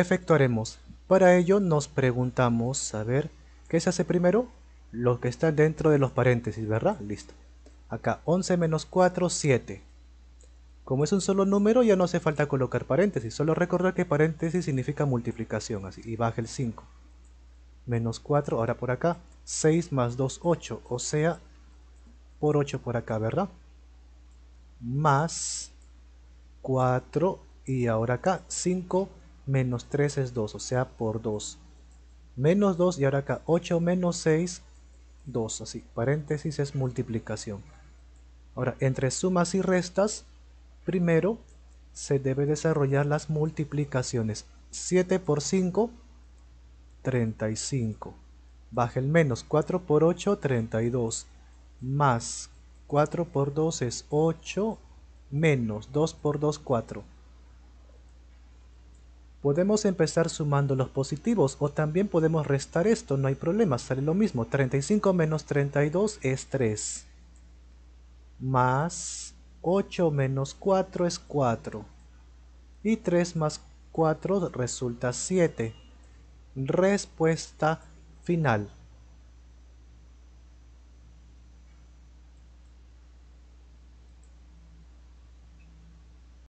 efectuaremos. Para ello nos preguntamos, ver ¿qué se hace primero? Lo que está dentro de los paréntesis, ¿verdad? Listo. Acá 11 menos 4, 7. Como es un solo número ya no hace falta colocar paréntesis, solo recordar que paréntesis significa multiplicación, así, y baja el 5. Menos 4, ahora por acá, 6 más 2, 8, o sea, por 8 por acá, ¿verdad? Más 4 y ahora acá 5 menos 3 es 2, o sea, por 2. Menos 2 y ahora acá 8 menos 6, 2, así. Paréntesis es multiplicación. Ahora, entre sumas y restas, primero se debe desarrollar las multiplicaciones. 7 por 5, 35. Baja el menos, 4 por 8, 32. Más 4 por 2 es 8, menos 2 por 2, 4 Podemos empezar sumando los positivos o también podemos restar esto, no hay problema, sale lo mismo. 35 menos 32 es 3. Más 8 menos 4 es 4. Y 3 más 4 resulta 7. Respuesta final.